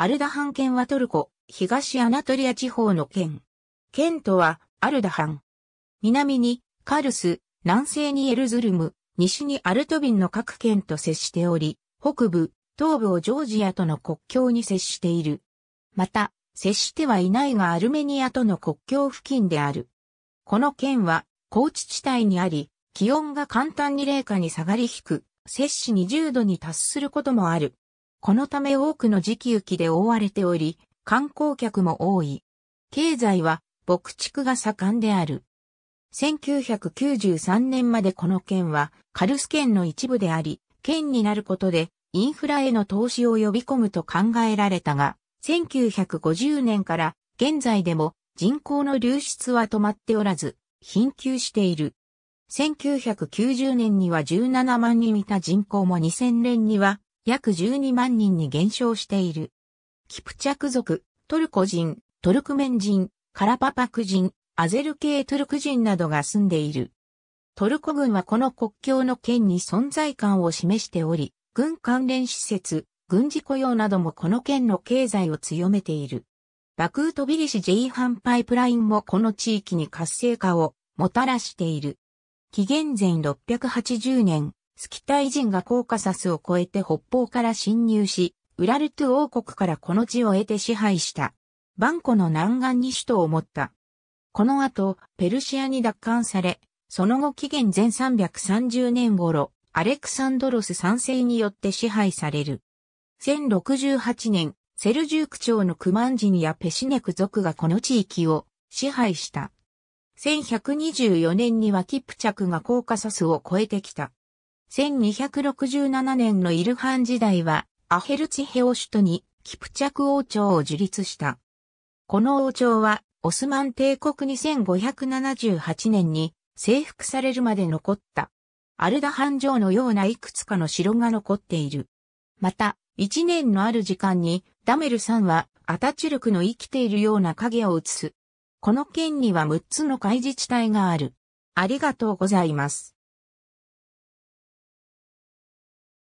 アルダハン県はトルコ、東アナトリア地方の県。県とは、アルダハン。南に、カルス、南西にエルズルム、西にアルトビンの各県と接しており、北部、東部をジョージアとの国境に接している。また、接してはいないがアルメニアとの国境付近である。この県は、高地地帯にあり、気温が簡単に冷下に下がり低く、摂氏20度に達することもある。このため多くの時期雪で覆われており、観光客も多い。経済は牧畜が盛んである。1993年までこの県はカルス県の一部であり、県になることでインフラへの投資を呼び込むと考えられたが、1950年から現在でも人口の流出は止まっておらず、貧窮している。1990年には17万人いた人口も2000年には約12万人に減少している。キプチャク族、トルコ人、トルクメン人、カラパパク人、アゼル系トルク人などが住んでいる。トルコ軍はこの国境の県に存在感を示しており、軍関連施設、軍事雇用などもこの県の経済を強めている。バクートビリシ J ハンパイプラインもこの地域に活性化をもたらしている。紀元前680年、スキタイ人がコーカサスを越えて北方から侵入し、ウラルトゥ王国からこの地を得て支配した。バンコの南岸に首都を持った。この後、ペルシアに奪還され、その後紀元前330年頃、アレクサンドロス3世によって支配される。1068年、セルジューク朝のクマンジニやペシネク族がこの地域を支配した。1124年にはキプチャクがコーカサスを越えてきた。1267年のイルハン時代は、アヘルツヘオ首都に、キプチャク王朝を樹立した。この王朝は、オスマン帝国2578年に征服されるまで残った。アルダハン城のようないくつかの城が残っている。また、一年のある時間に、ダメルさんは、アタチュルクの生きているような影を映す。この県には6つの海自治体がある。ありがとうございます。